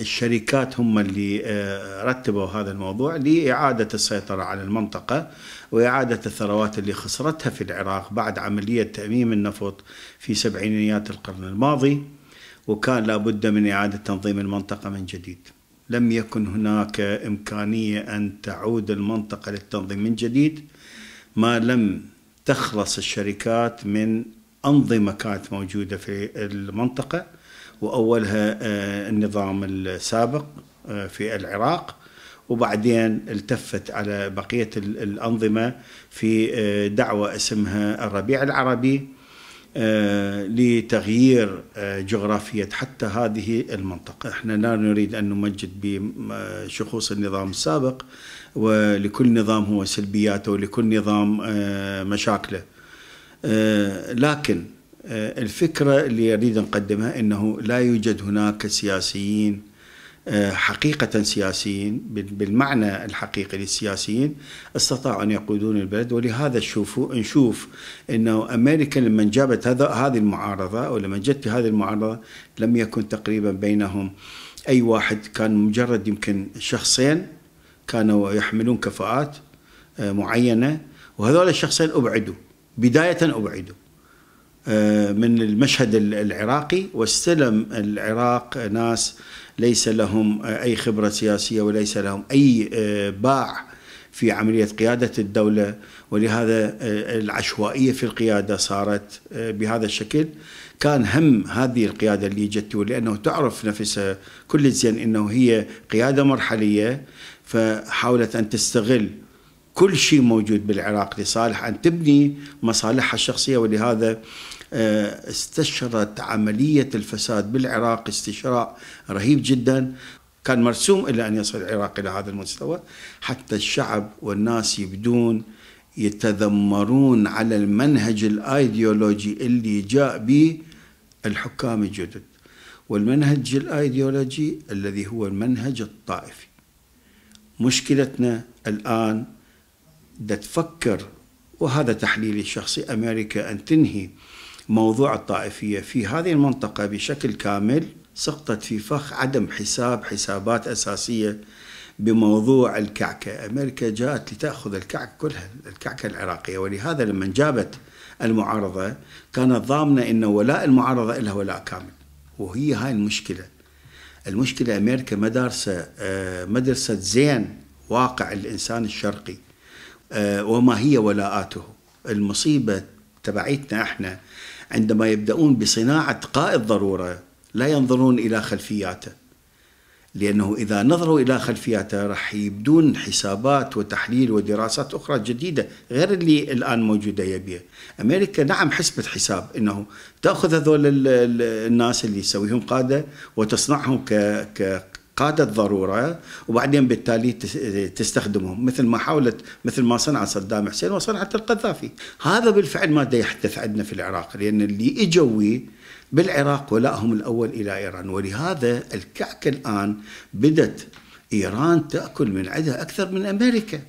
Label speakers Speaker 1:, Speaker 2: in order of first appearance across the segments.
Speaker 1: الشركات هم اللي آه، رتبوا هذا الموضوع لإعادة السيطرة على المنطقة وإعادة الثروات اللي خسرتها في العراق بعد عملية تأميم النفط في سبعينيات القرن الماضي وكان لابد من إعادة تنظيم المنطقة من جديد لم يكن هناك إمكانية أن تعود المنطقة للتنظيم من جديد ما لم تخلص الشركات من أنظمة كانت موجودة في المنطقة وأولها آه، النظام السابق آه، في العراق وبعدين التفت على بقية الأنظمة في آه، دعوة اسمها الربيع العربي لتغيير جغرافية حتى هذه المنطقة احنا لا نريد أن نمجد بشخوص النظام السابق ولكل نظام هو سلبياته ولكل نظام مشاكله لكن آه، الفكرة اللي أريد نقدمها أنه لا يوجد هناك سياسيين آه، حقيقة سياسيين بالمعنى الحقيقي للسياسيين استطاعوا أن يقودون البلد ولهذا شوفوا نشوف أنه أمريكا لما جابت هذا هذه المعارضة أو لما جت هذه المعارضة لم يكن تقريبا بينهم أي واحد كان مجرد يمكن شخصين كانوا يحملون كفاءات آه، معينة وهذول الشخصين أبعدوا بداية أبعدوا آه، من المشهد العراقي واستلم العراق ناس ليس لهم أي خبرة سياسية وليس لهم أي آه، باع في عملية قيادة الدولة ولهذا آه، العشوائية في القيادة صارت بهذا الشكل كان هم هذه القيادة اللي جت لأنه تعرف نفسها كل زين أنه هي قيادة مرحلية فحاولت أن تستغل كل شيء موجود بالعراق لصالح أن تبني مصالحها الشخصية ولهذا آه، استشرت عملية الفساد بالعراق استشراء رهيب جدا كان مرسوم إلى أن يصل العراق إلى هذا المستوى حتى الشعب والناس يبدون يتذمرون على المنهج الايديولوجي اللي جاء به الحكام الجدد والمنهج الايديولوجي الذي هو المنهج الطائفي مشكلتنا الان بدها تفكر وهذا تحليلي الشخصي أمريكا أن تنهي موضوع الطائفية في هذه المنطقة بشكل كامل سقطت في فخ عدم حساب حسابات أساسية بموضوع الكعكة أمريكا جاءت لتأخذ الكعكة كلها الكعكة العراقية ولهذا لما جابت المعارضة كانت ضامنة أن ولاء المعارضة لها ولاء كامل وهي هاي المشكلة المشكلة أمريكا مدارسة آه، مدرسة زين واقع الإنسان الشرقي آه، وما هي ولاءاته المصيبة تبعيتنا احنا عندما يبدأون بصناعة قائد ضرورة لا ينظرون إلى خلفياته لأنه إذا نظروا إلى خلفياته راح يبدون حسابات وتحليل ودراسات أخرى جديدة غير اللي الآن موجودة يبيها أمريكا نعم حسبة حساب أنه تأخذ هذول الناس اللي يسويهم قادة وتصنعهم قادت ضروره وبعدين بالتالي تستخدمهم مثل ما حاولت مثل ما صنع صدام حسين وصنعت القذافي هذا بالفعل ما دا يحدث عندنا في العراق لان اللي اجوا بالعراق ولائهم الاول الى ايران ولهذا الكعك الان بدت ايران تاكل من عدها اكثر من امريكا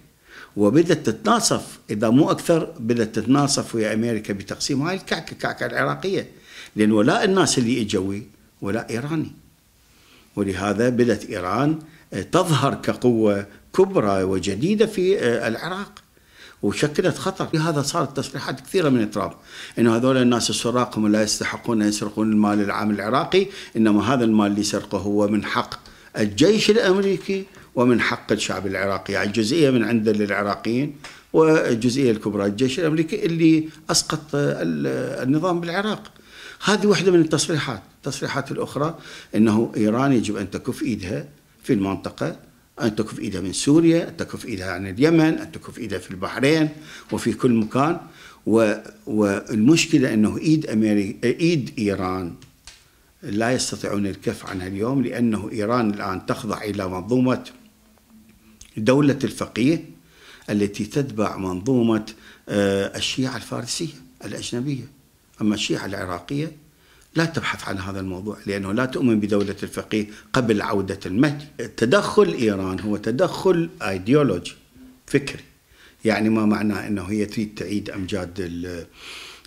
Speaker 1: وبدت تتناصف اذا مو اكثر بدت تتناصف ويا امريكا بتقسيم هاي الكعكه الكعكه العراقيه لان ولاء الناس اللي اجوي ولاء ايراني ولهذا بدأت إيران آه، تظهر كقوة كبرى وجديدة في آه، العراق وشكلت خطر لهذا صارت تصريحات كثيرة من ترامب أنه هذول الناس السراق هم لا يستحقون أن يسرقون المال العام العراقي إنما هذا المال اللي سرقه هو من حق الجيش الأمريكي ومن حق الشعب العراقي يعني جزئية من عند للعراقيين والجزئية الكبرى الجيش الأمريكي اللي أسقط آه، النظام بالعراق هذه واحدة من التصريحات التصريحات الأخرى أنه إيران يجب أن تكف إيدها في المنطقة أن تكف إيدها من سوريا أن تكف إيدها عن اليمن أن تكف إيدها في البحرين وفي كل مكان و... والمشكلة أنه إيد, أمري... إيد إيران لا يستطيعون الكف عنها اليوم لأنه إيران الآن تخضع إلى منظومة دولة الفقيه التي تتبع منظومة آه، الشيعة الفارسية الأجنبية أما الشيعة العراقية لا تبحث عن هذا الموضوع لأنه لا تؤمن بدولة الفقيه قبل عودة المهدي تدخل إيران هو تدخل ايديولوجي فكري يعني ما معناه أنه هي تريد تعيد أمجاد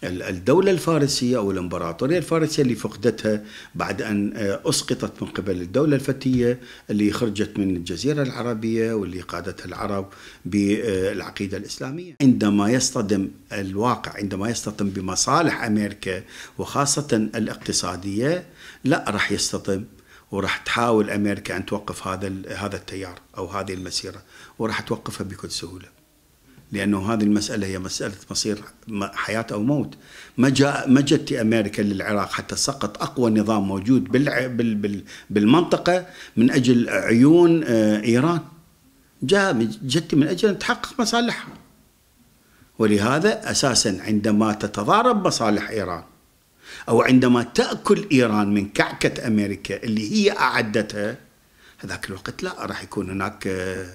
Speaker 1: الدولة الفارسية أو الإمبراطورية الفارسية اللي فقدتها بعد أن آه، أسقطت من قبل الدولة الفتية اللي خرجت من الجزيرة العربية واللي قادتها العرب بالعقيدة الإسلامية عندما يصطدم الواقع عندما يصطدم بمصالح أمريكا وخاصة الاقتصادية لا راح يصطدم وراح تحاول أمريكا أن توقف هذا هذا التيار أو هذه المسيرة وراح توقفها بكل سهولة لأنه هذه المسألة هي مسألة مصير حياة أو موت ما جاء ما جت أمريكا للعراق حتى سقط أقوى نظام موجود بالمنطقة من أجل عيون آه، إيران جاء جت من أجل أن تحقق مصالحها ولهذا أساسا عندما تتضارب مصالح إيران أو عندما تأكل إيران من كعكة أمريكا اللي هي أعدتها هذاك الوقت لا راح يكون هناك آه،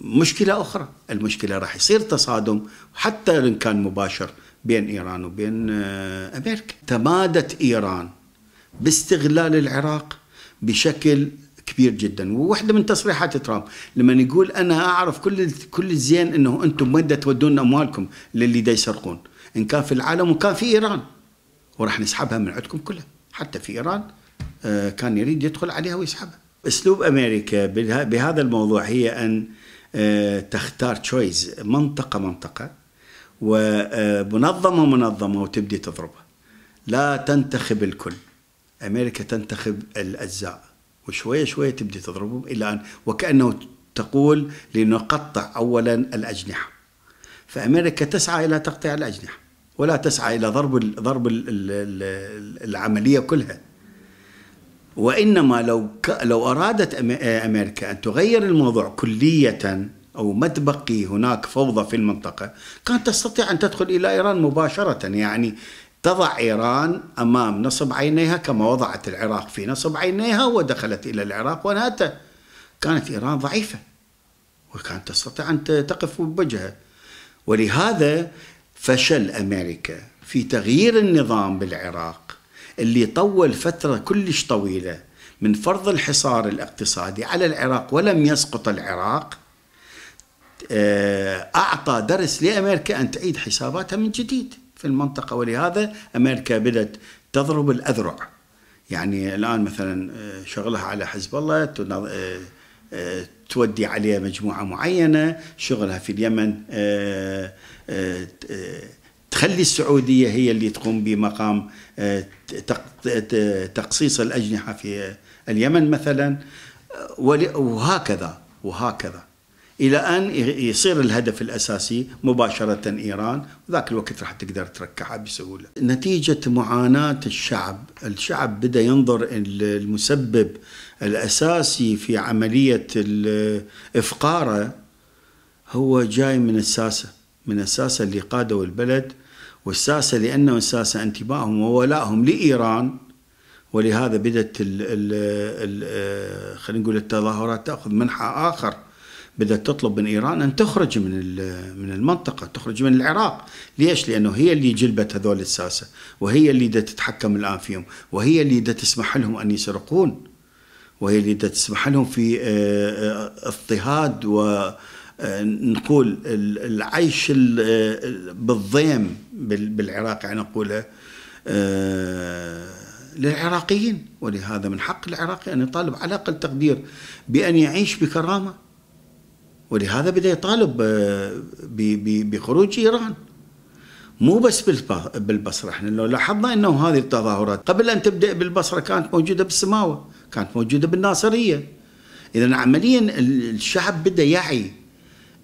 Speaker 1: مشكلة أخرى المشكلة راح يصير تصادم حتى إن كان مباشر بين إيران وبين آه، أمريكا تمادت إيران باستغلال العراق بشكل كبير جدا وواحدة من تصريحات ترامب لما يقول أنا أعرف كل كل الزين أنه أنتم مدة تودون أموالكم للي دا يسرقون إن كان في العالم وكان في إيران وراح نسحبها من عندكم كلها حتى في إيران آه، كان يريد يدخل عليها ويسحبها اسلوب امريكا بهذا الموضوع هي ان آه، تختار تشويز منطقه منطقه ومنظمه آه، منظمه وتبدي تضربها لا تنتخب الكل امريكا تنتخب الاجزاء وشويه شويه تبدي تضربهم الى ان وكانه تقول لنقطع اولا الاجنحه فامريكا تسعى الى تقطيع الاجنحه ولا تسعى الى ضرب ضرب العمليه كلها وإنما لو ك... لو أرادت أمريكا أن تغير الموضوع كلية أو ما تبقي هناك فوضى في المنطقة كانت تستطيع أن تدخل إلى إيران مباشرة يعني تضع إيران أمام نصب عينيها كما وضعت العراق في نصب عينيها ودخلت إلى العراق ونهته كانت إيران ضعيفة وكانت تستطيع أن تقف بوجهها ولهذا فشل أمريكا في تغيير النظام بالعراق اللي طول فترة كلش طويلة من فرض الحصار الاقتصادي على العراق ولم يسقط العراق آه، أعطى درس لأمريكا أن تعيد حساباتها من جديد في المنطقة ولهذا أمريكا بدأت تضرب الأذرع يعني الآن مثلا آه، شغلها على حزب الله آه، تودي عليه مجموعة معينة شغلها في اليمن تخلي السعودية هي اللي تقوم بمقام آه، تقصيص الأجنحة في آه، اليمن مثلا آه، وهكذا وهكذا إلى أن يصير الهدف الأساسي مباشرة إيران ذاك الوقت راح تقدر تركعها بسهولة نتيجة معاناة الشعب الشعب بدأ ينظر المسبب الأساسي في عملية إفقاره هو جاي من الساسة من الساسة اللي قادوا البلد والساسة لأنه الساسة انتمائهم وولائهم لإيران ولهذا الـ آه، خلينا نقول التظاهرات تأخذ منحى آخر بدأت تطلب من إيران أن تخرج من من المنطقة تخرج من العراق ليش؟ لأنه هي اللي جلبت هذول الساسة وهي اللي دا تتحكم الآن فيهم وهي اللي دا تسمح لهم أن يسرقون وهي اللي دا تسمح لهم في آه، آه، اضطهاد و آه، نقول العيش آه، بالضيم بالعراق يعني نقوله آه، للعراقيين ولهذا من حق العراقي أن يطالب على أقل تقدير بأن يعيش بكرامة ولهذا بدأ يطالب بخروج إيران مو بس بالبصرة احنا لو لاحظنا انه هذه التظاهرات قبل ان تبدأ بالبصرة كانت موجودة بالسماوة كانت موجودة بالناصرية اذا عمليا الشعب بدأ يعي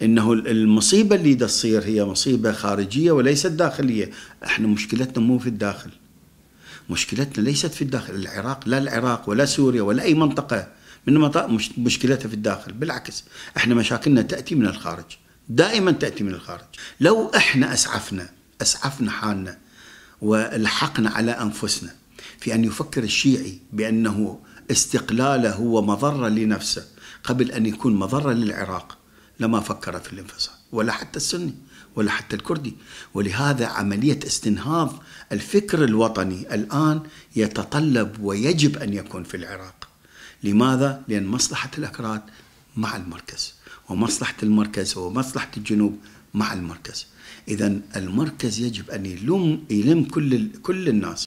Speaker 1: انه المصيبه اللي دا تصير هي مصيبه خارجيه وليست داخليه، احنا مشكلتنا مو في الداخل. مشكلتنا ليست في الداخل، العراق لا العراق ولا سوريا ولا اي منطقه من مشكلتها في الداخل، بالعكس احنا مشاكلنا تاتي من الخارج، دائما تاتي من الخارج. لو احنا اسعفنا اسعفنا حالنا والحقنا على انفسنا في ان يفكر الشيعي بانه استقلاله هو مضره لنفسه قبل ان يكون مضره للعراق لما فكر في الانفصال ولا حتى السني ولا حتى الكردي ولهذا عملية استنهاض الفكر الوطني الآن يتطلب ويجب أن يكون في العراق لماذا؟ لأن مصلحة الأكراد مع المركز ومصلحة المركز ومصلحة الجنوب مع المركز إذا المركز يجب أن يلم يلم كل كل الناس